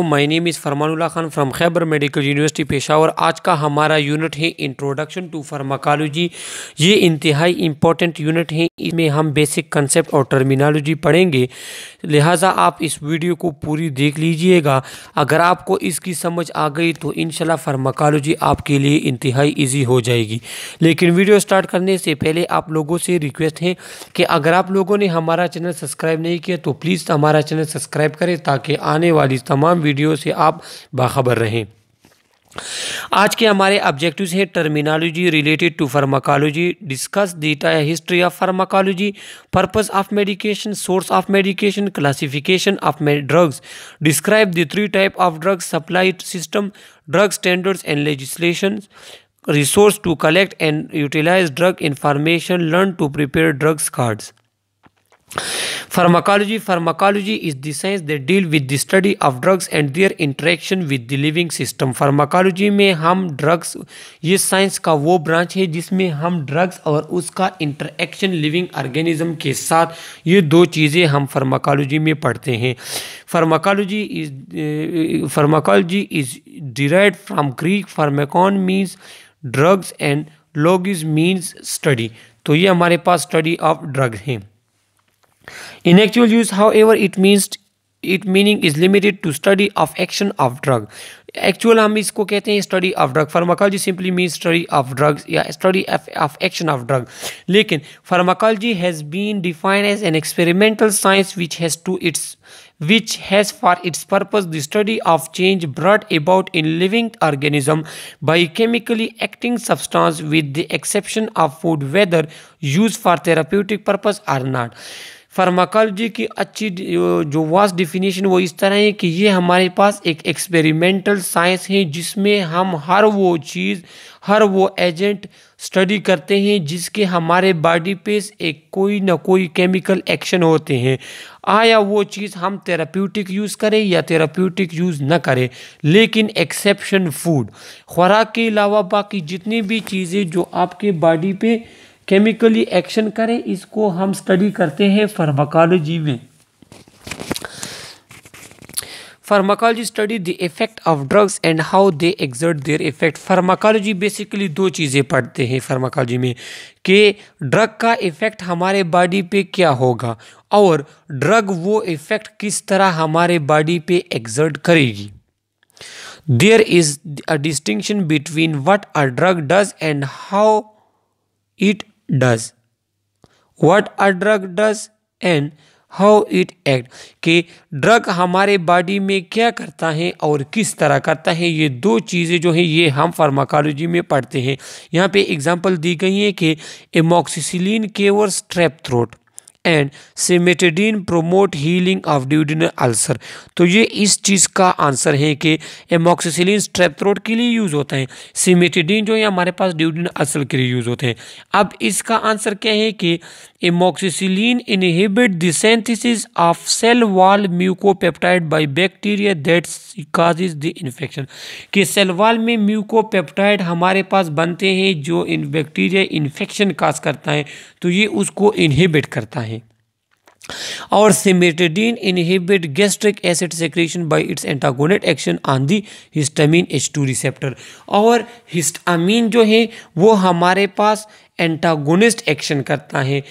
My name is Farmanullah Khan from Khyber medical university Peshawar आज का हमारा यूनिट है इंट्रोडक्शन टू फार्माकोलॉजी ये इंतहाई इम्पोर्टेंट यूनिट है इसमें हम बेसिक कंसेप्ट और टर्मिनोलॉजी पढ़ेंगे लिहाजा आप इस वीडियो को पूरी देख लीजिएगा अगर आपको इसकी समझ आ गई तो इन फार्माकोलॉजी आपके लिए इंतहाई ईजी हो जाएगी लेकिन वीडियो स्टार्ट करने से पहले आप लोगों से रिक्वेस्ट है कि अगर आप लोगों ने हमारा चैनल सब्सक्राइब नहीं किया तो प्लीज़ हमारा चैनल सब्सक्राइब करें ताकि आने वाली तमाम वीडियो से आप बाखबर रहें आज के हमारे ऑब्जेक्टिव्स हैं terminology related to pharmacology discuss data history of pharmacology purpose of medication source of medication classification of drugs describe the three type of drugs supply system drug standards and legislation resource to collect and utilise drug information learn to prepare drugs cards Pharmacology Pharmacology is the science that deal with the study of drugs and their interaction with the living system. Pharmacology में हम drugs ये science का वो branch है जिसमें हम drugs और उसका इंटरेक्शन लिविंग ऑर्गेनिज्म के साथ ये दो चीज़ें हम फार्माकोलॉजी में पढ़ते हैं pharmacology is pharmacology is derived from Greek pharmakon means drugs and logos means study तो ये हमारे पास स्टडी ऑफ ड्रग हैं In actual use, however, it means it meaning is limited to study of action of drug. Actual हम इसको कहते study of drug. Pharmacology simply means study of drugs या study of, action of drug. लेकिन pharmacology has been defined as an experimental science which has to its which has for its purpose the study of change brought about in living organism by chemically acting substance with the exception of food whether used for therapeutic purpose or not. Pharmacology की अच्छी जो vast definition वो इस तरह है कि ये हमारे पास एक एक्सपेरिमेंटल साइंस है जिसमें हम हर वो चीज़ हर वो एजेंट स्टडी करते हैं जिसके हमारे बॉडी पे एक कोई ना कोई केमिकल एक्शन होते हैं आया वो चीज़ हम थेराप्यूटिक यूज़ करें या थेराप्यूटिक यूज़ ना करें लेकिन एक्सेप्शन फूड खुराक के अलावा बाकी जितनी भी चीज़ें जो आपके बॉडी पे केमिकली एक्शन करें इसको हम स्टडी करते हैं फार्माकोलॉजी में pharmacology study the effect of drugs and how they exert their effect pharmacology basically दो चीज़ें पढ़ते हैं फार्माकोलॉजी में कि ड्रग का इफ़ेक्ट हमारे बॉडी पे क्या होगा और ड्रग वो इफ़ेक्ट किस तरह हमारे बॉडी पे एग्जर्ट करेगी there is a distinction between what a drug does and how it does what a drug does and how it act कि ड्रग हमारे बॉडी में क्या करता है और किस तरह करता है ये दो चीज़ें जो हैं ये हम फार्माकोलॉजी में पढ़ते हैं यहाँ पे एग्जाम्पल दी गई है कि amoxicillin cures strep throat and cimetidine promote healing of duodenal ulcer तो ये इस चीज़ का आंसर है कि एमोक्सिसिलिन थ्रोट के लिए यूज़ होता है सिमेटेडीन जो है हमारे पास ड्यूडिनल अल्सर के लिए यूज़ होते हैं अब इसका आंसर क्या है कि Amoxicillin inhibit the synthesis of cell wall mucopeptide by bacteria that causes the infection कि सेल वॉल में म्यूकोपेप्टाइड हमारे पास बनते हैं जो इन बैक्टीरिया इन्फेक्शन काज करता है तो ये उसको इनहिबिट करता है और cimetidine inhibit gastric acid secretion by its antagonist action on the histamine H two receptor और हिस्टामिन जो है वो हमारे पास एंटागोनिस्ट एक्शन करता है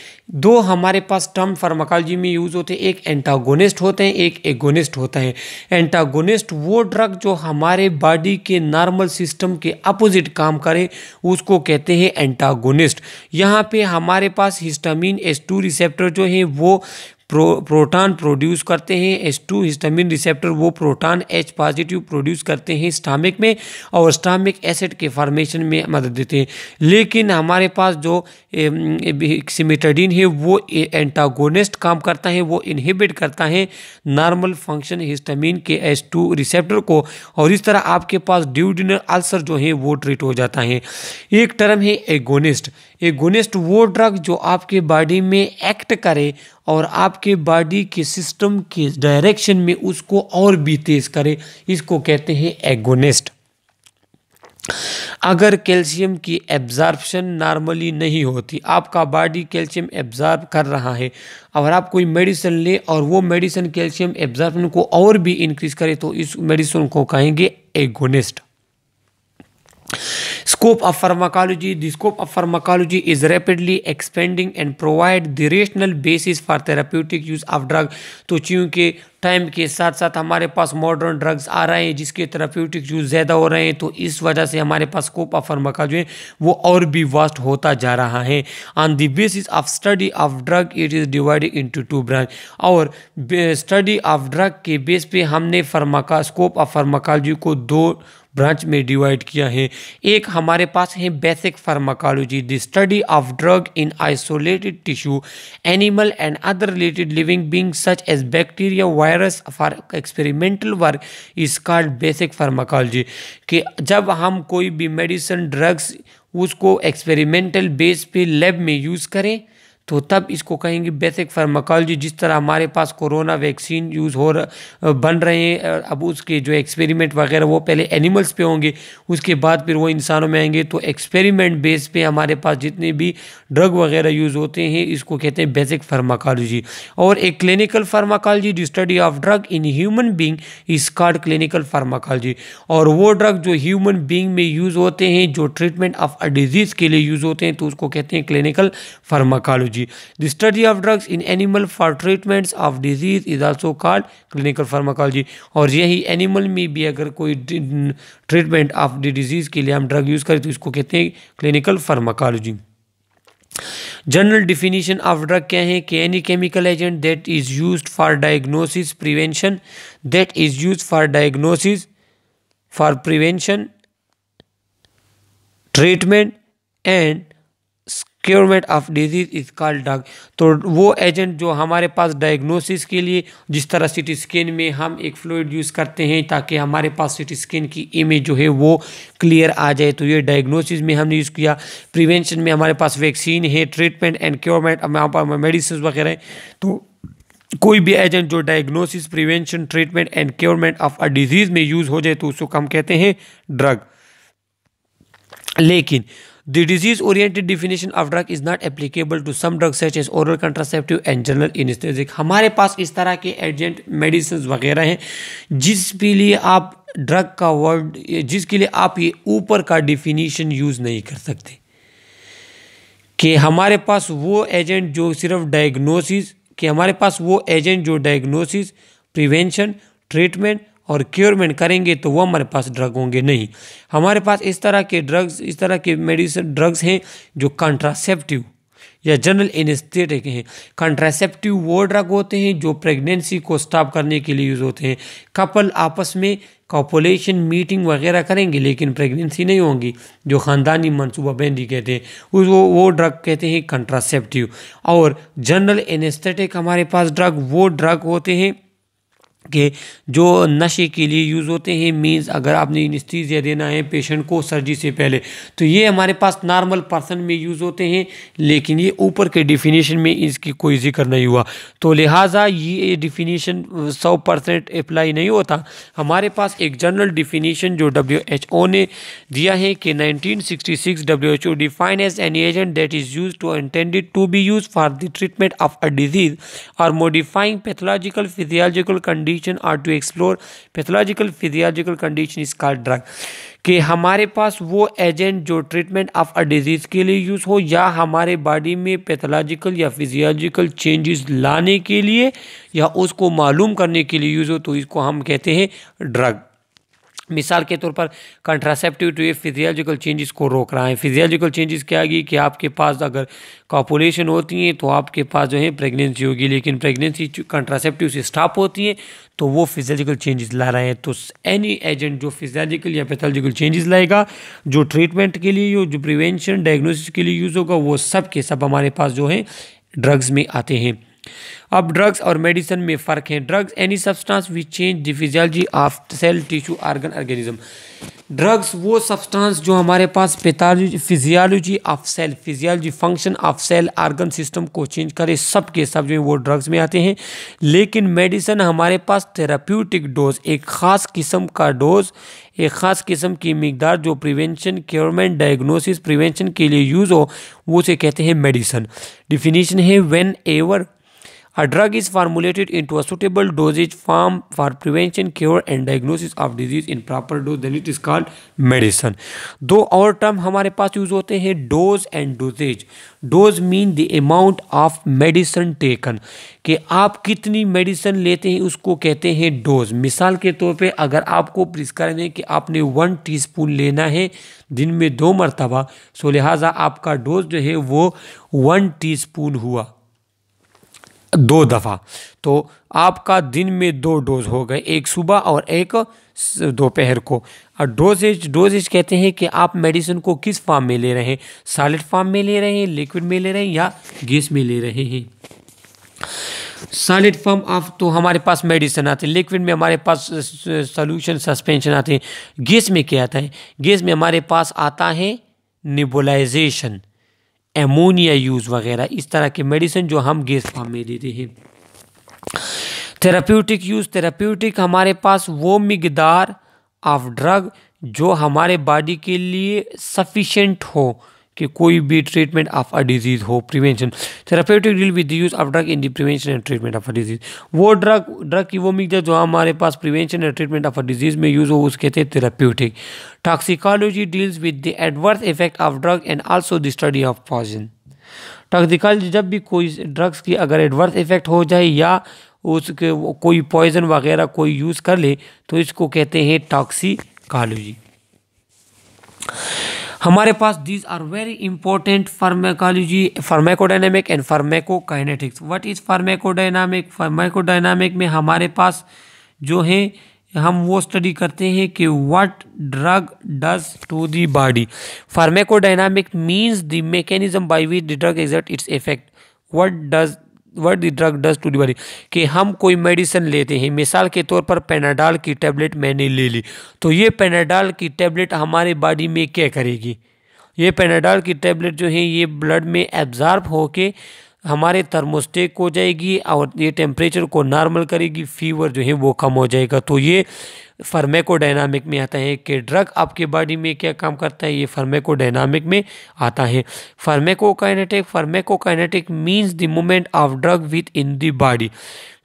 दो हमारे पास टर्म फार्माकोलॉजी में यूज़ होते हैं एक एंटागोनिस्ट होते हैं एक एगोनिस्ट होता है एंटागोनिस्ट वो ड्रग जो हमारे बॉडी के नॉर्मल सिस्टम के अपोजिट काम करे उसको कहते हैं एंटागोनिस्ट यहाँ पे हमारे पास हिस्टामिन एस टू रिसेप्टर जो है वो प्रो प्रोटान प्रोड्यूस करते हैं एच टू हिस्टामिन रिसेप्टर वो प्रोटान एच पॉजिटिव प्रोड्यूस करते हैं स्टामिक में और स्टामिक एसिड के फॉर्मेशन में मदद देते हैं लेकिन हमारे पास जो सिमेटाडीन है वो एंटागोनिस्ट काम करता है वो इनहिबिट करता है नॉर्मल फंक्शन हिस्टामिन के एच टू रिसेप्टर को और इस तरह आपके पास ड्यूडिनर अल्सर जो है वो ट्रीट हो जाता है एक टर्म है एगोनिस्ट एगोनिस्ट वो ड्रग जो आपके बॉडी में एक्ट करे और आपके बॉडी के सिस्टम के डायरेक्शन में उसको और भी तेज करे इसको कहते हैं एगोनिस्ट अगर कैल्शियम की एब्जॉर्बशन नॉर्मली नहीं होती आपका बॉडी कैल्शियम एब्जॉर्ब कर रहा है अगर आप कोई मेडिसिन ले और वो मेडिसिन कैल्शियम एब्जॉर्बन को और भी इंक्रीज करे तो इस मेडिसिन को कहेंगे agonist Scope of pharmacology The scope of pharmacology is rapidly expanding and provide the rational basis for therapeutic use of drug तो चीज़ों टाइम के साथ साथ हमारे पास मॉडर्न ड्रग्स आ रहे हैं जिसके थेरापूटिक यूज़ ज़्यादा हो रहे हैं तो इस वजह से हमारे पास स्कोप ऑफ फर्मका जो है वो और भी वास्ट होता जा रहा है on the basis of study of drug it is divided into two branch और स्टडी ऑफ ड्रग के बेस पे हमने फर्माका स्कोप ऑफ फर्माकोलॉजी को दो ब्रांच में डिवाइड किया है एक हमारे पास है basic pharmacology the study of drug in isolated tissue animal and other related living being such as bacteria virus for experimental work is called basic pharmacology कि जब हम कोई भी मेडिसिन ड्रग्स उसको एक्सपेरिमेंटल बेस पे लैब में use करें तो तब इसको कहेंगे बेसिक फार्माकोलॉजी जिस तरह हमारे पास कोरोना वैक्सीन यूज़ हो रहा बन रहे हैं अब उसके जो एक्सपेरिमेंट वगैरह वो पहले एनिमल्स पे होंगे उसके बाद फिर वो इंसानों में आएंगे तो एक्सपेरिमेंट बेस पे हमारे पास जितने भी ड्रग वगैरह यूज़ होते हैं इसको कहते हैं बेसिक फार्माकोलॉजी और एक क्लिनिकल फार्माकोलॉजी जो study of drug in human being is called clinical pharmacology और वो ड्रग जो ह्यूमन बींग में यूज़ होते हैं जो ट्रीटमेंट ऑफ अ डिजीज़ के लिए यूज़ होते हैं तो उसको कहते हैं clinical pharmacology pharmacology. The study of drugs in animal for treatments of disease is also called clinical pharmacology. और यही एनिमल में भी अगर कोई ट्रीटमेंट ऑफ द डिजीज़ के लिए हम ड्रग यूज़ करें तो इसको कहते हैं clinical pharmacology general definition of drug क्या है कि any chemical agent that is use for diagnosis prevention that is use for diagnosis for prevention treatment and curement of disease is called drug तो वो एजेंट जो हमारे पास diagnosis के लिए जिस तरह सिटी स्कैन में हम एक फ्लूड यूज़ करते हैं ताकि हमारे पास सिटी स्कैन की इमेज जो है वो क्लियर आ जाए तो ये डायग्नोसिस में हमने यूज़ किया प्रिवेंशन में हमारे पास वैक्सीन है ट्रीटमेंट एंड क्योरमेंट यहाँ पर मेडिसिन वगैरह तो कोई भी एजेंट जो diagnosis prevention treatment and curement of a disease में यूज़ हो जाए तो उसको हम कहते हैं ड्रग लेकिन The disease oriented definition of drug is not applicable to some drugs such as oral contraceptive and general anesthetic. हमारे पास इस तरह के एजेंट मेडिसिन वगैरह हैं जिस के लिए आप ड्रग का वर्ड जिसके लिए आप ये ऊपर का डिफिनीशन यूज़ नहीं कर सकते कि हमारे पास वो एजेंट जो सिर्फ डायग्नोसिस कि हमारे पास वो एजेंट जो डायग्नोसिस प्रिवेंशन ट्रीटमेंट और क्योरमेंट करेंगे तो वो हमारे पास ड्रग होंगे नहीं हमारे पास इस तरह के ड्रग्स इस तरह के मेडिसिन ड्रग्स हैं जो कंट्रासेप्टिव या जनरल एनेस्थेटिक हैं कंट्रासेप्टिव वो ड्रग होते हैं जो प्रेगनेंसी को स्टॉप करने के लिए यूज़ होते हैं कपल आपस में कॉपोलेशन मीटिंग वगैरह करेंगे लेकिन प्रेगनेंसी नहीं होंगी जो ख़ानदानी मनसूबा बंदी कहते हैं उसको वो ड्रग कहते हैं कंट्रासेप्टिव और जनरल एनेस्थेटिक हमारे पास ड्रग वो ड्रग होते हैं के जो नशे के लिए यूज़ होते हैं मीन्स अगर आपने इनस्थीजिया देना है पेशेंट को सर्जरी से पहले तो ये हमारे पास नॉर्मल पर्सन में यूज़ होते हैं लेकिन ये ऊपर के डिफिनीशन में इसकी कोई जिक्र नहीं हुआ तो लिहाजा ये डिफिनीशन सौ परसेंट अप्लाई नहीं होता हमारे पास एक जनरल डिफिनीशन जो डब्ल्यू एच ओ ने दिया है कि nineteen sixty six W H O define as an agent that is use to intended to be use for the treatment of a disease और modifying pathological physiological condition condition or to explore pathological physiological condition is called drug कि हमारे पास वो agent जो treatment of a disease के लिए use हो या हमारे बॉडी में पैथोलॉजिकल या फिजियोलॉजिकल चेंजेस लाने के लिए या उसको मालूम करने के लिए यूज़ हो तो इसको हम कहते हैं ड्रग मिसाल के तौर पर कंट्रासेप्टिव टू ये फिजियोलॉजिकल चेंजेस को रोक रहा है फिजियोलॉजिकल चेंजेस क्या आएगी कि आपके पास अगर कॉपुलेशन होती है तो आपके पास जो है प्रेगनेंसी होगी लेकिन प्रेगनेंसी कंट्रासेप्टिव से स्टॉप होती है तो वो फिजियोलॉजिकल चेंजेस ला रहे हैं तो एनी एजेंट जो फिजियोलॉजिकल या पैथोलॉजिकल चेंजेस लाएगा जो ट्रीटमेंट के लिए जो प्रिवेंशन डायग्नोसिस के लिए यूज़ होगा वो सब के सब हमारे पास जो है ड्रग्स में आते हैं अब ड्रग्स और मेडिसिन में फ़र्क है drugs any substance which change the physiology of cell tissue organ organism drugs वो सब्सटेंस जो हमारे पास physiology of cell physiology function of cell organ system को चेंज करे सब के सब जो वो ड्रग्स में आते हैं लेकिन मेडिसिन हमारे पास थेरापूटिक डोज एक ख़ास किस्म का डोज एक ख़ास किस्म की मकदार जो प्रिवेंशन क्योरमेंट डायग्नोसिस प्रिवेंशन के लिए यूज़ हो वो उसे कहते हैं मेडिसन डिफिनीशन है whenever A drug is formulated into a suitable dosage form for prevention, cure and diagnosis of disease in proper dose then it is called medicine. दो और term हमारे पास use होते हैं dose and dosage. Dose mean the amount of medicine taken. कि आप कितनी medicine लेते हैं उसको कहते हैं dose. मिसाल के तौर पे अगर आपको prescribe है कि आपने वन टीस्पून लेना है दिन में दो मरतबा सो लिहाजा आपका डोज जो है वो वन टीस्पून हुआ दो दफ़ा तो आपका दिन में दो डोज हो गए एक सुबह और एक दोपहर को और डोजेज डोजेज कहते हैं कि आप मेडिसिन को किस फार्म में ले रहे हैं सॉलिड फार्म में ले रहे हैं लिक्विड में ले रहे हैं या गैस में ले रहे हैं सॉलिड फॉर्म ऑफ तो हमारे पास मेडिसिन आते हैं लिक्विड में हमारे पास सोल्यूशन सस्पेंशन आते हैं गैस में क्या आता है गैस में हमारे पास आता है निबोलाइजेशन एमोनिया यूज़ वगैरह इस तरह के मेडिसिन जो हम गैस फॉर्म में देते हैं थेरापटिक यूज़ थेराप्यूटिक हमारे पास वो मकदार ऑफ ड्रग जो हमारे बॉडी के लिए सफिशेंट हो कि कोई भी ट्रीटमेंट ऑफ अ डिजीज़ हो prevention therapeutic deal with use of drug in the prevention and treatment of a disease वो ड्रग ड्रग की वो मिकदार जो हमारे पास prevention and treatment of a disease में यूज़ हो उस कहते हैं therapeutic toxicology deals with the adverse effect of drug and also the study of poison toxicology जब भी कोई ड्रग्स की अगर एडवर्स इफेक्ट हो जाए या उसके कोई पॉइजन वगैरह कोई यूज़ कर ले तो इसको कहते हैं टॉक्सिकोलॉजी हमारे पास these are very important pharmacology pharmacodynamic and pharmacokinetics what is pharmacodynamic pharmacodynamic में हमारे पास जो है हम वो स्टडी करते हैं कि what drug does to the body pharmacodynamic means the mechanism by which the drug exert its effect what does what the drug does to the body कि हम कोई मेडिसिन लेते हैं मिसाल के तौर पर पेनाडाल की टैबलेट मैंने ले ली तो ये पेनाडाल की टैबलेट हमारे बॉडी में क्या करेगी ये पेनाडाल की टैबलेट जो है ये ब्लड में एब्जॉर्ब होके हमारे थर्मोस्टेक हो जाएगी और ये टेम्परेचर को नॉर्मल करेगी फीवर जो है वो कम हो जाएगा तो ये फर्मेकोडाइनामिक में आता है कि ड्रग आपके बॉडी में क्या काम करता है ये फर्मेकोडाइनामिक में आता है pharmacokinetic pharmacokinetic means the movement of drug within the body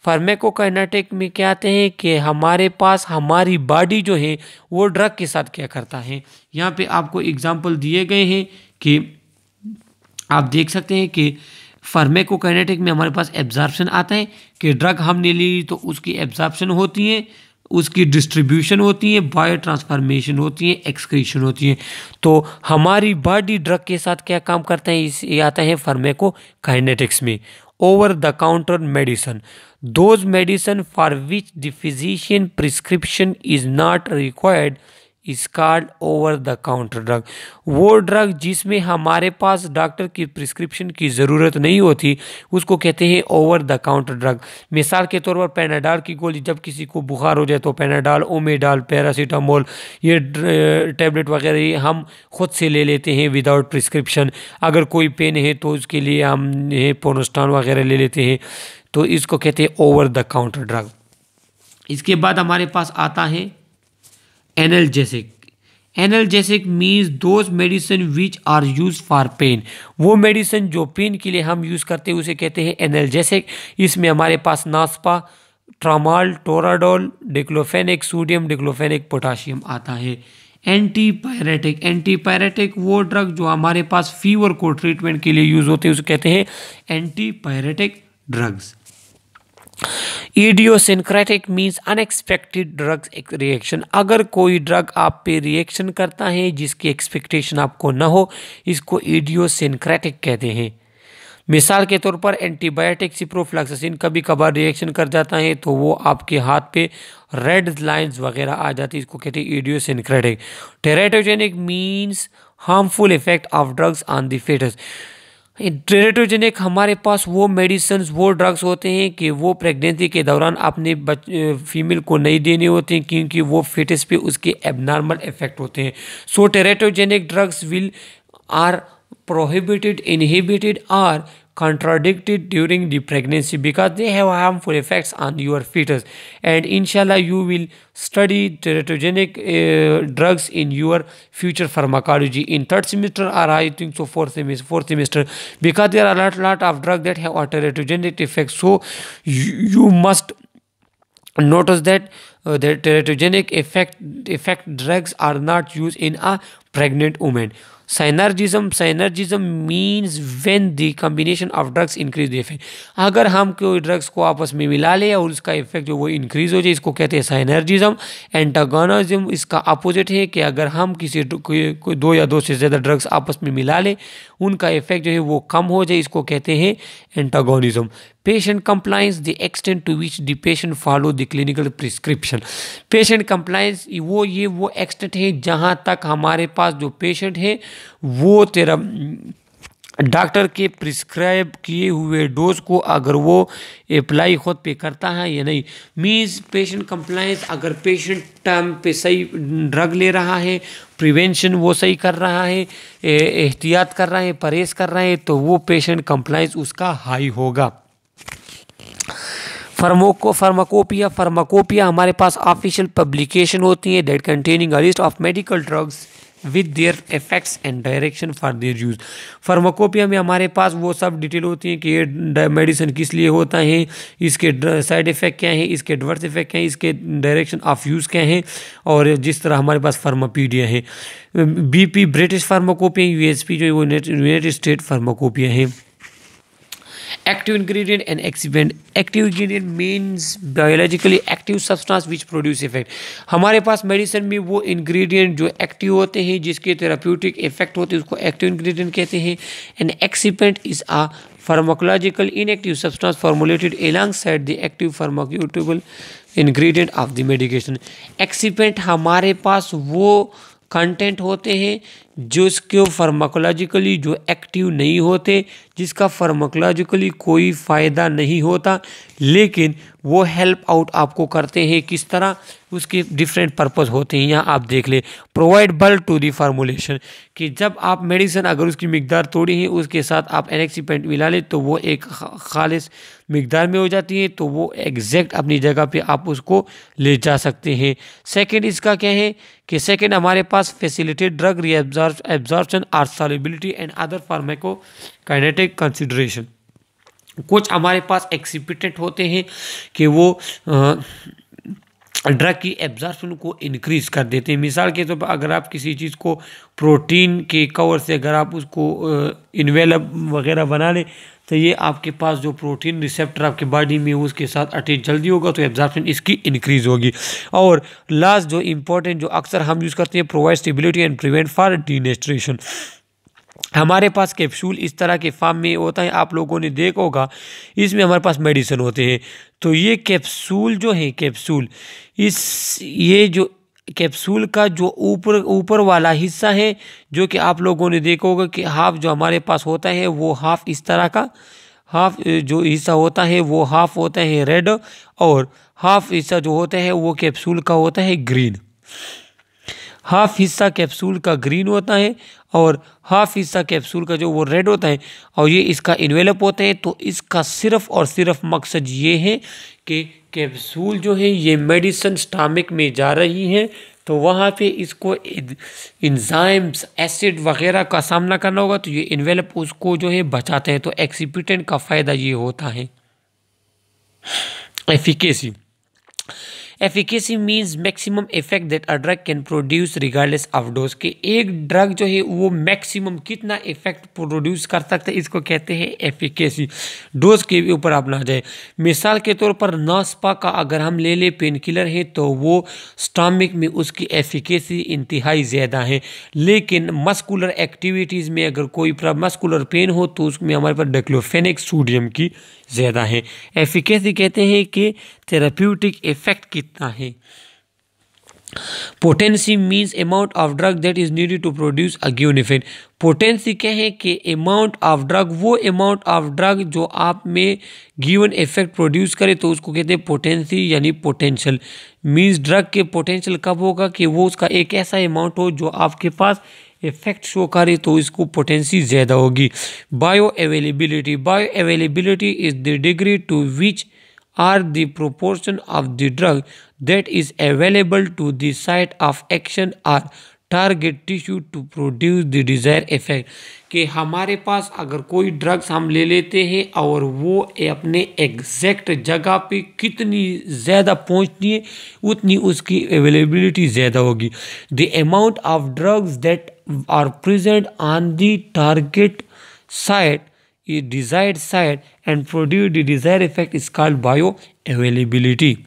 pharmacokinetic में क्या आते हैं कि हमारे पास हमारी बॉडी जो है वो ड्रग के साथ क्या करता है यहाँ पे आपको एग्जाम्पल दिए गए हैं कि आप देख सकते हैं कि फार्मेकोकाइनेटिक में हमारे पास एब्जॉर्प्शन आता है कि ड्रग हमने ली तो उसकी एब्जॉर्प्शन होती है उसकी डिस्ट्रीब्यूशन होती है बायो ट्रांसफॉर्मेशन होती है एक्सक्रीशन होती है तो हमारी बॉडी ड्रग के साथ क्या काम करते हैं इस आते आता है फर्मेको काइनेटिक्स में over the counter medicine those medicine for which the physician prescription is not required is called over the counter drug वो ड्रग जिसमें हमारे पास डॉक्टर की प्रिस्क्रिप्शन की ज़रूरत नहीं होती उसको कहते हैं ओवर द काउंटर ड्रग मिसाल के तौर पर पेनाडाल की गोली जब किसी को बुखार हो जाए तो पेनाडाल ओमेडाल पैरासीटामोल ये टैबलेट वगैरह हम खुद से ले लेते हैं विदाउट प्रिस्क्रिप्शन अगर कोई पेन है तो उसके लिए हम पोनोस्टान वगैरह ले लेते हैं तो इसको कहते हैं ओवर द काउंटर ड्रग इसके बाद हमारे पास आता है analgesic analgesic means those medicine which are use for pain वो मेडिसिन जो पेन के लिए हम यूज़ करते हैं उसे कहते हैं एनल्जेसिक इसमें हमारे पास नास्पा Tramal Toradol diclofenac sodium diclofenac potassium आता है एंटीपायरेटिक एंटीपायरेटिक वो ड्रग जो हमारे पास फीवर को ट्रीटमेंट के लिए यूज़ होते हैं उसे कहते हैं antipyretic drugs idiosyncratic means unexpected drug reaction अगर कोई ड्रग आप पे रिएक्शन करता है जिसकी एक्सपेक्टेशन आपको ना हो इसको ईडियोसिनक्रेटिक कहते हैं मिसाल के तौर पर एंटीबायोटिक सिप्रोफ्लैक्सिन कभी कभार रिएक्शन कर जाता है तो वो आपके हाथ पे रेड लाइंस वगैरह आ जाती है इसको कहते हैं idiosyncratic teratogenic means harmful effect of drugs on the foetus teratogenic हमारे पास वो मेडिसन वो ड्रग्स होते हैं कि वो प्रेगनेंसी के दौरान अपने फीमेल को नहीं देने होते हैं क्योंकि वो फिटस पे उसके एबनॉर्मल इफेक्ट होते हैं so teratogenic drugs will are prohibited inhibited or contradicted during the pregnancy because they have harmful effects on your fetus and inshallah you will study teratogenic uh, drugs in your future pharmacology in third semester or i think so fourth semester fourth semester because there are a lot lot of drugs that have teratogenic effects so you, you must notice that uh, the teratogenic effect effect drugs are not used in a pregnant woman synergism synergism means when the combination of drugs increase the effect अगर हम कोई drugs को आपस में मिला ले और उसका इफेक्ट जो वो इंक्रीज हो जाए इसको कहते हैं साइनर्जिज्म एंटागोनिज्म इसका अपोजिट है कि अगर हम किसी कोई दो या दो से ज़्यादा ड्रग्स आपस में मिला ले उनका इफेक्ट जो है वो कम हो जाए इसको कहते हैं antagonism patient compliance the extent to which the patient follow the clinical prescription solution patient compliance वो ये वो एक्सटेंट है जहाँ तक हमारे पास जो पेशेंट है वो तेरा डॉक्टर हम्म, के प्रिस्क्राइब किए हुए डोज को अगर वो अप्लाई खुद पे करता है या नहीं मीन्स पेशेंट कंप्लाइंस अगर पेशेंट टाइम पे सही ड्रग हम्म, ले रहा है प्रिवेंशन वो सही कर रहा है एहतियात कर रहा है परहेज़ कर रहा है तो वो पेशेंट कंप्लाइंस उसका हाई होगा फर्मोको फार्माकोपिया फार्माकोपिया हमारे पास ऑफिशियल पब्लिकेशन होती है date containing a list of medical drugs with their effects and direction for their use pharmacopoeia में हमारे पास वो सब डिटेल होती है कि ये मेडिसिन किस लिए होता है इसके साइड इफ़ेक्ट क्या है इसके एडवर्स इफेक्ट क्या है इसके डायरेक्शन ऑफ यूज़ क्या है और जिस तरह हमारे पास फार्मापीडिया है पी ब्रिटिश फार्माकोपिया यूएसपी जो है वो यूनाइटेड स्टेट फार्माकोपिया है active ingredient and excipients active ingredient means biologically active substance which produce effect हमारे पास मेडिसिन में वो ingredient जो active होते हैं जिसके therapeutic effect होते हैं उसको active ingredient कहते हैं and excipient is a pharmacological inactive substance formulated alongside the active pharmaceutical ingredient of the medication excipient हमारे पास वो कंटेंट होते हैं जिसके फार्माकोलॉजिकली जो एक्टिव नहीं होते जिसका फार्माकोलॉजिकली कोई फ़ायदा नहीं होता लेकिन वो हेल्प आउट आपको करते हैं किस तरह उसके डिफरेंट पर्पज़ होते हैं यहाँ आप देख लें प्रोवाइड बल टू दी फार्मोलेशन कि जब आप मेडिसिन अगर उसकी मकदार थोड़ी है उसके साथ आप एनेक्सीपेंट मिला लें तो वो एक खालिश मकदार में हो जाती है तो वो एग्जैक्ट अपनी जगह पे आप उसको ले जा सकते हैं सेकंड इसका क्या है कि सेकंड हमारे पास facilitated drug reabsorption or solubility and other pharmacokinetic consideration कुछ हमारे पास एक्सीपिटेंट होते हैं कि वो आ, ड्रग की एब्जॉर्प्शन को इनक्रीज़ कर देते हैं मिसाल के तौर तो पर अगर आप किसी चीज़ को प्रोटीन के कवर से अगर आप उसको इन्वेलप वगैरह बना लें तो ये आपके पास जो प्रोटीन रिसेप्टर आपके बॉडी में उसके साथ अटैच जल्दी होगा तो एब्जॉर्प्शन इसकी इंक्रीज़ होगी और लास्ट जो इम्पोर्टेंट जो अक्सर हम यूज़ करते हैं provide stability and prevent for denaturation हमारे पास कैप्सूल इस तरह के फार्म में होता है आप लोगों ने देखा होगा इसमें हमारे पास मेडिसिन होते हैं तो ये कैप्सूल जो है कैप्सूल इस ये जो कैप्सूल का जो ऊपर ऊपर वाला हिस्सा है जो कि आप लोगों ने देखा होगा कि हाफ जो हमारे पास होता है वो हाफ इस तरह का हाफ जो हिस्सा होता है वो हाफ होता है रेड और हाफ हिस्सा जो होता है वो कैप्सूल का होता है ग्रीन हाफ हिस्सा कैप्सूल का ग्रीन होता है और हाफ हिस्सा कैप्सूल का जो वो रेड होता है और ये इसका इन्वेलप होते हैं तो इसका सिर्फ और सिर्फ मकसद ये है कि कैप्सूल जो है ये मेडिसन स्टामिक में जा रही है तो वहाँ पे इसको इंजाइम्स एसिड वगैरह का सामना करना होगा तो ये इन्वेलप उसको जो है बचाते हैं तो एक्सीपिटेंट का फ़ायदा ये होता है efficacy efficacy means maximum effect that a drug can produce regardless of dose के एक ड्रग जो है वो मैक्सिमम कितना इफेक्ट प्रोड्यूस कर सकता है इसको कहते हैं एफिकेसी डोज के ऊपर आप ना जाए मिसाल के तौर पर नास्पा का अगर हम ले लें पेन किलर है तो वो स्टामिक में उसकी एफिकेसी इंतहाई ज़्यादा है लेकिन मस्कुलर एक्टिविटीज़ में अगर कोई मस्कुलर पेन हो तो उसमें हमारे पास डेक्लोफेनिक सोडियम की ज़्यादा है एफिकेसी कहते हैं कि थेराप्यूटिक इफेक्ट कितना है potency means amount of drug that is needed to produce a given effect potency कहें कि अमाउंट ऑफ ड्रग वो अमाउंट ऑफ ड्रग जो आप में गिवन इफेक्ट प्रोड्यूस करे तो उसको कहते हैं पोटेंसी यानी पोटेंशियल मीन्स ड्रग के पोटेंशियल कब होगा कि वो उसका एक ऐसा अमाउंट हो जो आपके पास इफेक्ट शो करे तो इसको पोटेंसी ज़्यादा होगी bioavailability bioavailability is the degree to which or the proportion of the drug that is available to the site of action or target tissue to produce the desire effect कि हमारे पास अगर कोई drugs हम ले लेते हैं और वो अपने एग्जैक्ट जगह पे कितनी ज़्यादा पहुँचती है उतनी उसकी अवेलेबिलिटी ज़्यादा होगी the amount of drugs that are present on the target site the desired site and produce the desired effect is called bioavailability.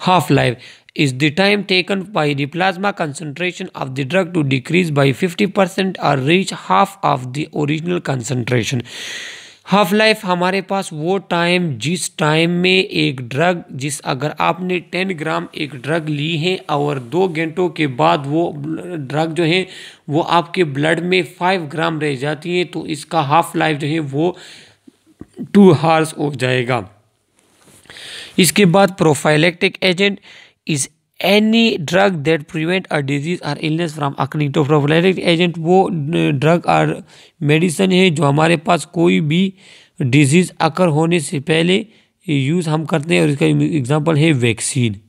Half-life is the time taken by the plasma concentration of the drug to decrease by 50% or reach half of the original concentration. Half life हमारे पास वो time जिस time में एक drug जिस अगर आपने ten gram एक ड्रग ली है और दो घंटों के बाद वो ड्रग जो है वो आपके ब्लड में फाइव ग्राम रह जाती है तो इसका हाफ लाइफ जो है वो टू हार्स हो जाएगा इसके बाद prophylactic agent is any drug that prevent a disease or illness from occurring तो प्रोफिलेटिक एजेंट वो ड्रग और मेडिसन है जो हमारे पास कोई भी डिजीज़ अकर होने से पहले यूज़ हम करते हैं और इसका एग्ज़ाम्पल है vaccine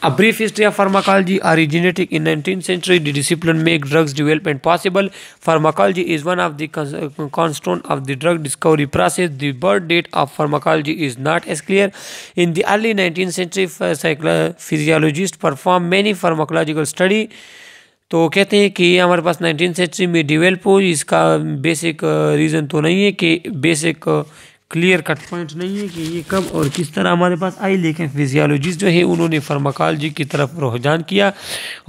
A brief history of pharmacology originated in 19th century. The discipline make drugs development possible. Pharmacology is one of the cornerstone of the drug discovery process. The birth date of pharmacology is not as clear. In the early 19th century, psychophysiologists performed many pharmacological study. तो कहते हैं कि ये हमारे पास nineteen century में develop हो इसका बेसिक रीज़न तो नहीं है कि बेसिक क्लियर कट पॉइंट नहीं है कि ये कब और किस तरह हमारे पास आई लेकिन फिजियोलॉजिस्ट जो है उन्होंने फार्माकोलॉजी की तरफ रुझान किया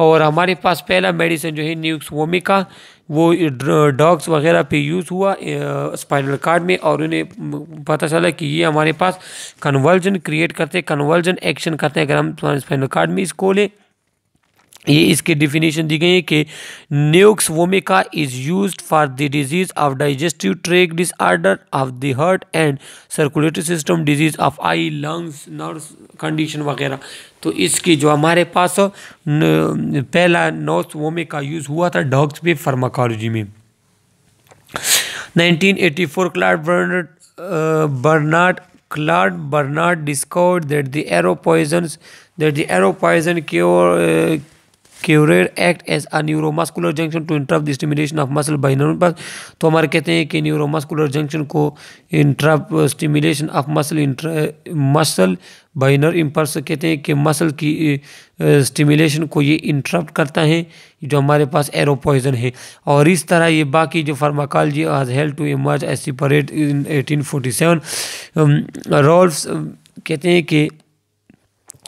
और हमारे पास पहला मेडिसिन जो है न्यूक्स वोमिका वो डॉग्स वगैरह पे यूज़ हुआ स्पाइनल कार्ड में और उन्हें पता चला कि ये हमारे पास कन्वर्जन क्रिएट करते कन्वर्जन एक्शन करते हैं अगर हम स्पाइनल कार्ड में इसको लें ये इसकी डिफिनेशन दी गई है कि nux vomica is use for the disease of digestive tract disorder of the heart and circulatory system disease of eye lungs nerve condition वगैरह तो इसकी जो हमारे पास पहला नोक्स वोमिका यूज़ हुआ था डॉग्स में फार्माकोलॉजी में 1984 Claude Bernard Bernard Claude Bernard discovered that the arrow poisons that the arrow poison cure cured act as a neuromuscular junction to interrupt the stimulation of muscle by neuropath तो हमारे कहते हैं कि neuromuscular junction को interrupt stimulation of muscle muscle by nerve impulse कहते हैं कि muscle की स्टिमुलेशन uh, uh, को ये इंटरप्ट करता है जो हमारे पास एरो पॉइजन है और इस तरह ये बाकी जो फार्माकोलॉजी आज help to emerge as separate in seven रोल्फ्स कहते हैं कि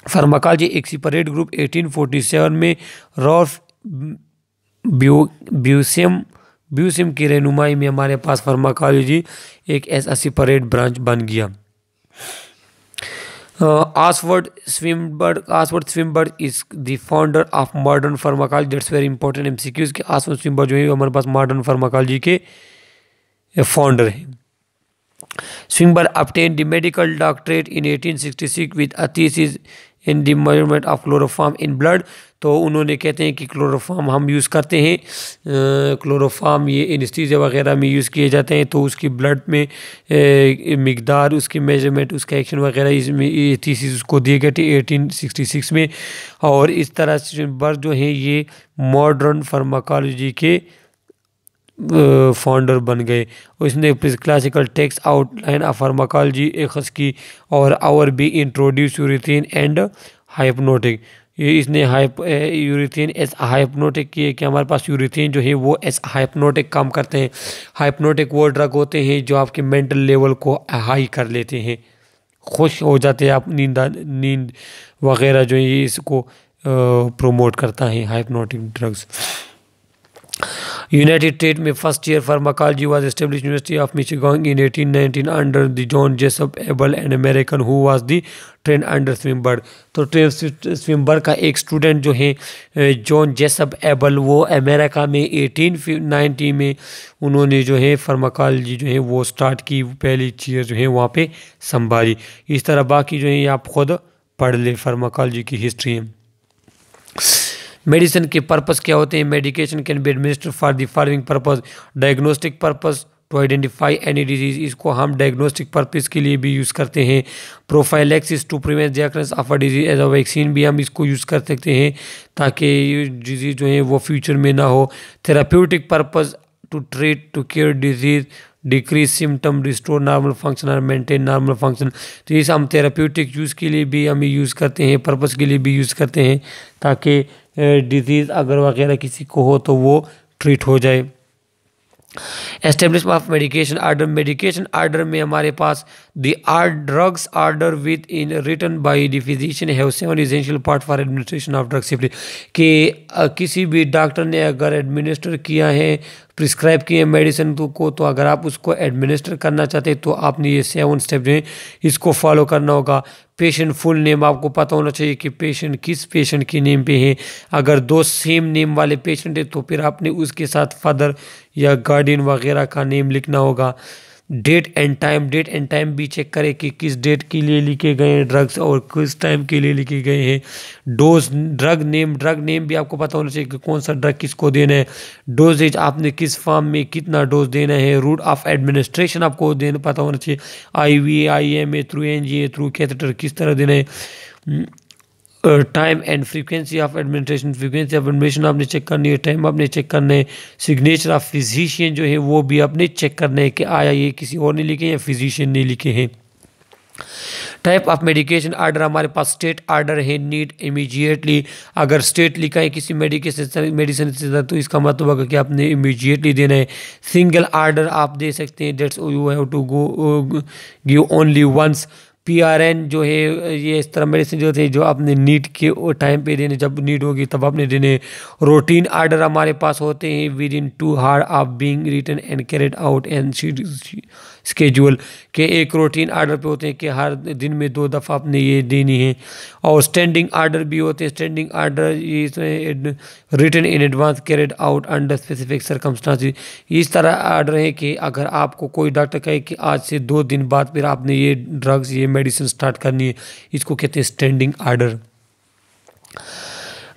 फार्माकालजी एक सीपरेट ग्रुप 1847 में रॉफ ब्यूसियम ब्यूसियम की रहनुमाई में हमारे पास फार्माकोलॉजी एक ऐसा सीपरेट ब्रांच बन गया Oswald Schmiedeberg Oswald Schmiedeberg is the founder of modern pharmacology that's very important M C Qs के आसवर्ड स्विमबर्ग जो है हमारे पास मॉडर्न फार्माकोलॉजी के फाउंडर हैं Schmiedeberg obtained the medical doctorate in 1866 with a thesis in the measurement of chloroform in blood तो उन्होंने कहते हैं कि क्लोरोफार्म हम यूज़ करते हैं क्लोरोफाम ये इनस्टीज़ वगैरह में यूज़ किए जाते हैं तो उसकी ब्लड में मकदार उसकी मेजरमेंट उसका एक्शन वगैरह इसमें थीसीज उसको दिए गए थे एटीन सिक्सटी सिक्स में और इस तरह से बर्ड जो हैं ये मॉडर्न फार्माकोलॉजी के फाउंडर बन गए उसने क्लासिकल टेक्स आउटलाइन फार्माकोलॉजी एखस की और आवर be introduce urethane and hypnotic ये इसने हाइप यूरिथीन एस हाइपनोटिक किए कि हमारे पास यूरिथीन जो है वो एस हाइपनोटिक काम करते हैं हाइपनोटिक वो ड्रग होते हैं जो आपके मेंटल लेवल को हाई कर लेते हैं खुश हो जाते हैं आप नींद नींद वगैरह जो है इसको प्रोमोट करता है हाइपनोटिक ड्रग्स यूनाइटेड स्टेट में first year for was establish university of of in 1819 under the John Jacob Abel an American who was the train under Schmiedeberg तो ट्रेन स्विमबर्ग का एक स्टूडेंट जो है जॉन जेसब एबल वो अमेरिका में eighteen में उन्होंने जो है फर्माकोलॉजी जो है वो स्टार्ट की पहली चीज़ जो है वहाँ पर संभाली इस तरह बाकी जो है आप खुद पढ़ लें फर्माकोलॉजी की हिस्ट्री मेडिसिन के पर्पस क्या होते हैं medication can be administer for the following purpose diagnostic purpose to identify any disease इसको हम डायग्नोस्टिक पर्पस के लिए भी यूज़ करते हैं prophylaxis to prevent the occurrence of a disease as a vaccine भी हम इसको यूज़ कर सकते हैं ताकि ये डिजीज़ जो है वो फ्यूचर में ना हो therapeutic purpose to treat to cure disease decrease symptom restore normal function और मेंटेन नॉर्मल फंक्शन तो ये हम थेराप्यूटिक यूज़ के लिए भी हम यूज़ करते हैं पर्पज़ के लिए भी यूज़ करते हैं ताकि डिजीज़ अगर वगैरह किसी को हो तो वो ट्रीट हो जाए establishment of medication order medication order में हमारे पास The art drugs order with in written by the physician have seven essential part for administration of drug safely कि किसी भी डॉक्टर ने अगर एडमिनिस्टर किया है प्रिस्क्राइब किए मेडिसिन को तो अगर आप उसको एडमिनिस्टर करना चाहते हैं तो आपने ये सेवन स्टेप जो है इसको फॉलो करना होगा पेशेंट फुल नेम आपको पता होना चाहिए कि पेशेंट किस पेशेंट के नेम पे है अगर दो सेम नेम वाले पेशेंट है तो फिर आपने उसके साथ फादर या गार्डियन वगैरह का नेम लिखना होगा date and time date and time भी चेक करें कि किस डेट के लिए लिखे गए हैं ड्रग्स और किस टाइम के लिए लिखे गए हैं dose drug name drug name भी आपको पता होना चाहिए कि कौन सा ड्रग किसको देना है डोजेज आपने किस फार्म में कितना डोज देना है रूट ऑफ एडमिनिस्ट्रेशन आपको देना पता होना चाहिए I V I M A through N G A through catheter किस तरह देना है time and frequency of administration frequency of administration आपने चेक करनी है टाइम आपने चेक करना है सिग्नेचर ऑफ फिजिशियन जो है वो भी आपने चेक करना है कि आया ये किसी और ने लिखे या फिजिशियन ने लिखे हैं टाइप ऑफ मेडिकेशन आर्डर हमारे पास स्टेट आर्डर है नीड इमीजिएटली अगर स्टेट लिखा है किसी मेडिकेशन मेडिसिन से तो इसका मतलब होगा कि आपने इमीजिएटली देना है सिंगल आर्डर आप दे सकते हैं that's you have to go give only once PRN जो है ये इस तरह मेडिसिन जो थे जो आपने नीट के टाइम पे देने जब नीट होगी तब आपने देने रूटीन आर्डर हमारे पास होते हैं within two hour of being written and carried out and schedule के एक रूटीन आर्डर पे होते हैं कि हर दिन में दो दफ़ा आपने ये देनी है और स्टैंडिंग आर्डर भी होते हैं स्टैंडिंग आर्डर ये written in advance carried out under specific circumstance इस तरह आर्डर है कि अगर आपको कोई डॉक्टर कहे कि आज से दो दिन बाद फिर आपने ये ड्रग्स ये मेडिसिन स्टार्ट करनी है इसको कहते हैं standing order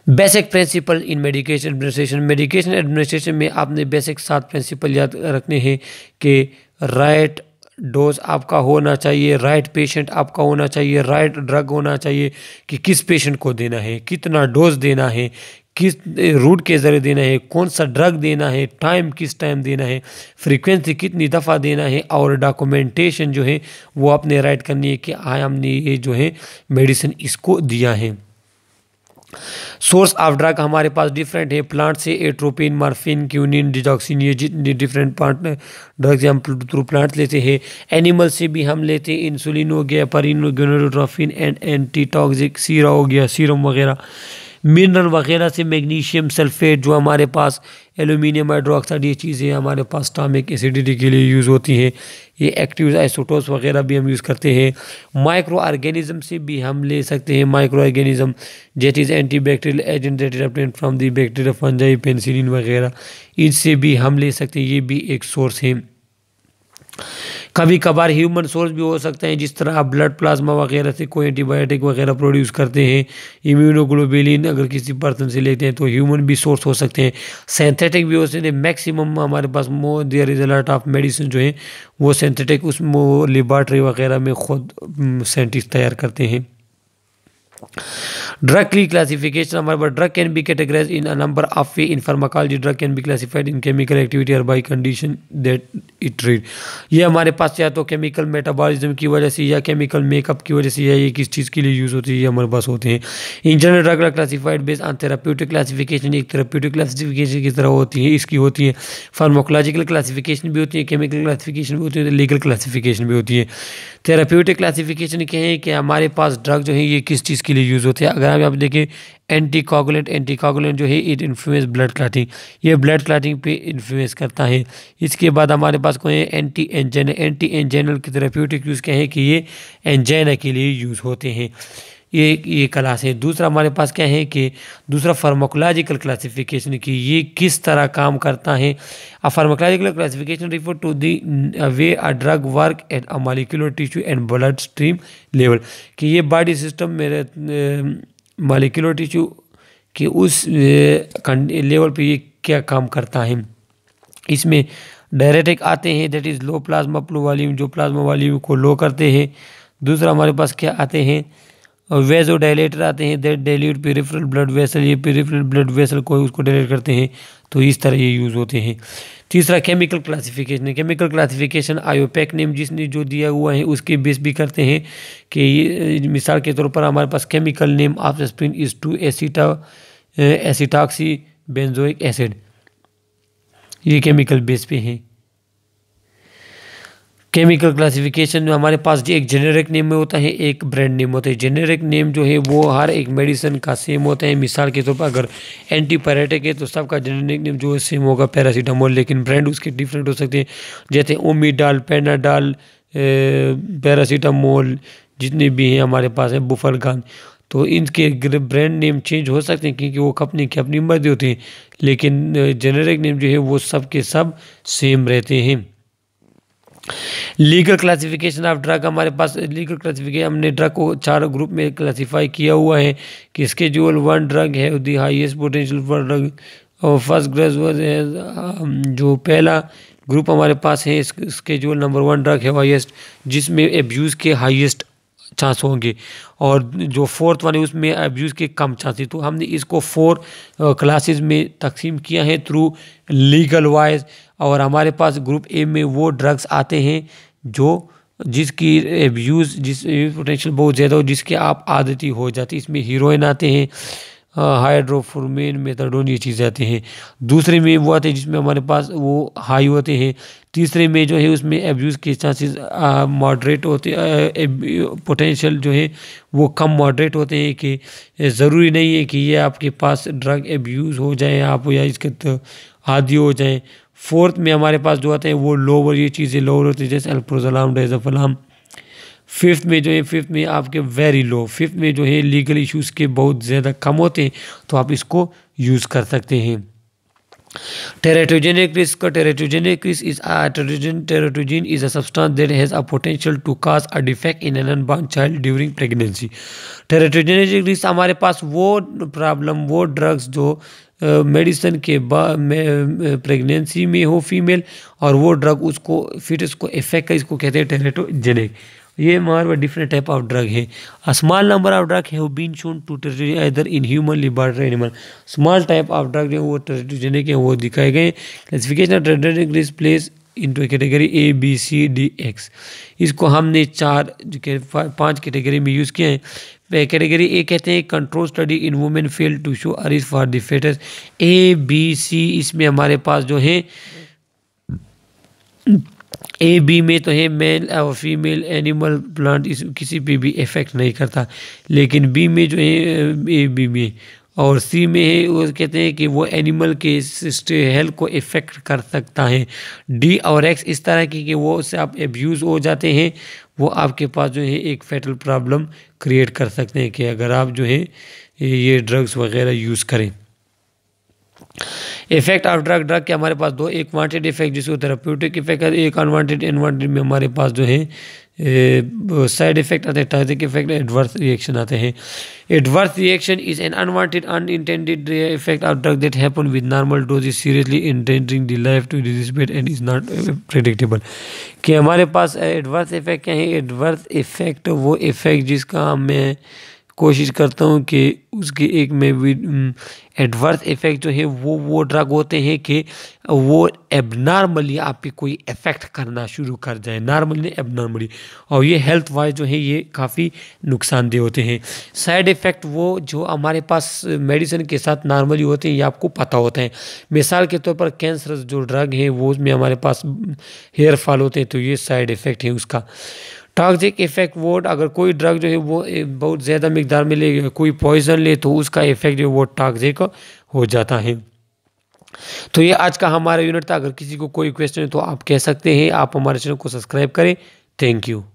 basic principle in medication administration medication administration में आपने बेसिक सात प्रिंसिपल याद रखने हैं कि राइट डोज आपका होना चाहिए राइट पेशेंट आपका होना चाहिए राइट ड्रग होना चाहिए कि किस पेशेंट को देना है कितना डोज देना है किस रूट के ज़रिए देना है कौन सा ड्रग देना है टाइम किस टाइम देना है फ्रीक्वेंसी कितनी दफ़ा देना है और डॉक्यूमेंटेशन जो है वो आपने राइट करनी है कि हाँ हमने ये जो है मेडिसिन इसको दिया है सोर्स ऑफ ड्रग हमारे पास डिफरेंट है प्लांट से एट्रोपिन मार्फिन क्यूनिन डिजॉक्सिन ये जितने डिफरेंट प्लांट ड्रग्स हम थ्रू प्लांट लेते हैं एनिमल से भी हम लेते हैं इंसुलिन हो गया परिन गोनोडोट्रॉफिन एंड एंटीटॉक्सिक सीरा हो गया सीरम वगैरह मिनरल वगैरह से मैग्नीशियम सल्फेट जो हमारे पास एलुमिनियम हाइड्रोक्साइड ये चीज़ें हमारे पास टामिक एसिडिटी के लिए यूज़ होती हैं ये एक्टिव आइसोटोस वगैरह भी हम यूज़ करते हैं माइक्रो आर्गेनिज़म से भी हम ले सकते हैं microorganism that is anti bacterial agent that is obtained from the bacteria fungi penicillin वगैरह इनसे भी हम ले सकते हैं ये भी एक सोर्स है कभी कभार ह्यूमन सोर्स भी हो सकते हैं जिस तरह आप ब्लड प्लाज्मा वगैरह से कोई एंटीबायोटिक वगैरह प्रोड्यूस करते हैं इम्यूनोग्लोबिलिन अगर किसी पर्सन से लेते हैं तो ह्यूमन भी सोर्स हो सकते हैं सेंथेटिक भी हो सकते हैं मैक्सिमम हमारे पास more there is a lot of medicine जो है वो सेंथेटिक उस लेबार्ट्री वगैरह में खुद साइंटिस्ट mm, तैयार करते हैं drug classification however drug can be categorized in a number of way in pharmacology drug can be classified in chemical activity or by condition that it treat ये हमारे पास या तो केमिकल मेटाबॉलिज्म की वजह से या केमिकल मेकअप की वजह से या ये किस चीज़ के लिए यूज़ होती है ये हमारे पास होते हैं in general drug are classified based on therapeutic classification एक थेरापटिक क्लासिफिकेशन की तरह होती है इसकी होती है फार्माकोलॉजिकल क्लासिफिकेशन भी होती है केमिकल क्लासिफिकेशन भी होती है लीगल क्लासिफिकेशन भी होती है थेराप्यूटिक क्लासिफिकेशन के हैं कि हमारे पास ड्रग जो है ये किस चीज़ के लिए यूज़ होते हैं अगर भी आप देखें एंटी कागुलेंट एंटी कागुलेंट जो है इट इन्फ्लुएंस ब्लड क्लाटिंग ये ब्लड क्लाटिंग पे इन्फ्लुएंस करता है इसके बाद हमारे पास कोई एंटी एंजाइन एंटी एंजाइनल की थेरेप्यूटिक यूज़ क्या है कि ये एंजाइना के लिए यूज़ होते हैं ये ये क्लास है दूसरा हमारे पास क्या है कि दूसरा फार्माकोलॉजिकल क्लासिफिकेशन की ये किस तरह काम करता है a pharmacological classification refer to the way a drug work at a molecular tissue and blood stream level कि ये बॉडी सिस्टम में मालिकुलर टिश्यू के उस लेवल पे ये क्या काम करता है इसमें डायरेटिक आते हैं that is low plasma fluid volume जो प्लाज्मा वॉल्यूम को लो करते हैं दूसरा हमारे पास क्या आते हैं और वेजो डायलेटर आते हैं that dilute peripheral blood vessel ये पेरिफेरल ब्लड वेसल को उसको डायलेट करते हैं तो इस तरह ये यूज़ होते हैं तीसरा केमिकल क्लासिफिकेशन है केमिकल क्लासिफिकेशन आयोपैक नेम जिसने जो दिया हुआ है उसके बेस भी करते हैं कि ये मिसाल के तौर पर हमारे पास chemical name of aspirin is two एसीटा एसीटाक्सी बेंजोइक एसिड ये केमिकल बेस पे हैं केमिकल क्लासिफिकेशन में हमारे पास एक जेनेरिक नेम में होता है एक ब्रांड नेम होता है जेनेरिक नेम जो है वो हर एक मेडिसिन का सेम होता है मिसाल के तौर पर अगर एंटीपायरेटिक है तो सबका जेनेरिक नेम जो है सेम होगा पैरासीटामोल लेकिन ब्रांड उसके डिफरेंट हो सकते हैं जैसे ओमिडाल पेनाडाल पैरासीटामोल जितने भी हैं हमारे पास है बुफरगान तो इनके ब्रांड नेम चेंज हो सकते हैं क्योंकि वो कंपनी की अपनी मर्जी होती है लेकिन जेनेरिक नेम जो है वो सब के सब सेम रहते हैं लीगल क्लासिफिकेशन ऑफ ड्रग हमारे पास लीगल क्लासिफिकेशन हमने ड्रग को चार ग्रुप में क्लासीफाई किया हुआ है कि इसके जो वन ड्रग है the highest potential for drug और फर्स्ट ग्रज um, जो पहला ग्रुप हमारे पास है इसके जो नंबर वन ड्रग है हाईएस्ट जिसमें एब्यूज़ के हाईएस्ट चांस होंगे और जो फोर्थ वन है उसमें अब्यूज़ के कम चांसेस तो हमने इसको फोर क्लासेस में तकसीम किया है थ्रू लीगल वाइज और हमारे पास ग्रुप ए में वो ड्रग्स आते हैं जो जिसकी एब्यूज़ जिस पोटेंशियल बहुत ज़्यादा हो जिसके आप आदती हो जाती इसमें हीरोइन आते हैं हाइड्रोफोरमेन मेथाडोन ये चीज़ें आती हैं दूसरे में वो आते हैं जिसमें हमारे पास वो हाई होते हैं तीसरे में जो है उसमें एब्यूज़ के चांसेस मॉडरेट होते पोटेंशियल जो है वो कम मॉडरेट होते हैं कि ज़रूरी नहीं है कि ये आपके पास ड्रग एब्यूज़ हो जाए आप या इसके तो आदि हो जाएँ फोर्थ में हमारे पास जो आते हैं वो लोअर ये चीज़ें लोअर होती हैं जैसे अल्प्रोजलाम डेजफलाम फिफ्थ में जो है फिफ्थ में आपके वेरी लो फिफ्थ में जो है लीगल इश्यूज़ के बहुत ज़्यादा कम होते हैं तो आप इसको यूज़ कर सकते हैं teratogenic risk teratogenic risk is आटोजन teratogen is a substance that has a potential to cause a defect in an unborn child during pregnancy teratogenic risk हमारे पास वो प्रॉब्लम वो ड्रग्स जो मेडिसिन के बाद प्रेगनेंसी में हो फीमेल और वो ड्रग उसको फिर उसको इफेक्ट इसको कहते हैं टेरेटोजेनिक ये more different type of drug है स्मॉल नंबर ऑफ ड्रग है वो बीन शोन टू टेस्टर इन ह्यूमन लिबार animal small type of drug जो वो टेस्टोजेनिक है वो दिखाए गए classification of place into category A B C D X इसको हमने चार पाँच कैटेगरी में यूज़ किया है कैटेगरी ए कहते हैं control study in women fail to show a risk for the fetus A B C इसमें हमारे पास जो है ए बी में तो है मेल और फीमेल एनिमल प्लांट इस किसी पे भी इफ़ेक्ट नहीं करता लेकिन बी में जो है ए बी में और सी में है वो कहते हैं कि वो एनिमल के हेल्थ को इफ़ेक्ट कर सकता है डी और एक्स इस तरह की कि वो उससे आप एब्यूज़ हो जाते हैं वो आपके पास जो है एक फैटल प्रॉब्लम क्रिएट कर सकते हैं कि अगर आप जो है ये ड्रग्स वगैरह यूज़ करें इफेक्ट ऑफ ड्रग ड्रग के हमारे पास दो एक वांटेड इफेक्ट जिसको थेराप्यूटिक इफेक्ट है एक अनवांटेड इनवांटेड में हमारे पास जो है साइड इफेक्ट आते हैं टॉक्सिक इफेक्ट एडवर्स रिएक्शन आते हैं adverse reaction is an unwanted unintended effect of drug that happen with normal dose is seriously intending the life to डिजिस्पेट एंड इज नॉट प्रिडिक्टेबल कि हमारे पास एडवर्स इफेक्ट क्या है adverse effect वो effect जिसका हमें कोशिश करता हूँ कि उसके एक भी एडवर्स इफ़ेक्ट जो है वो वो ड्रग होते हैं कि वो एबनॉर्मली आप पे कोई इफ़ेक्ट करना शुरू कर जाए नॉर्मली एबनॉर्मली और ये हेल्थ वाइज जो है ये काफ़ी नुकसानदेह होते हैं साइड इफ़ेक्ट वो जो हमारे पास मेडिसिन के साथ नॉर्मली होते हैं ये आपको पता होता है मिसाल के तौर पर कैंसर जो ड्रग है वो उसमें हमारे पास हेयर फॉल होते हैं तो ये साइड इफ़ेक्ट है उसका टॉक्सिक इफेक्ट वोट अगर कोई ड्रग जो है वो बहुत ज़्यादा मकदार में ले कोई पॉइजन ले तो उसका इफेक्ट जो है वो टॉक्सिक हो जाता है तो ये आज का हमारा यूनिट था अगर किसी को कोई क्वेश्चन है तो आप कह सकते हैं आप हमारे चैनल को सब्सक्राइब करें थैंक यू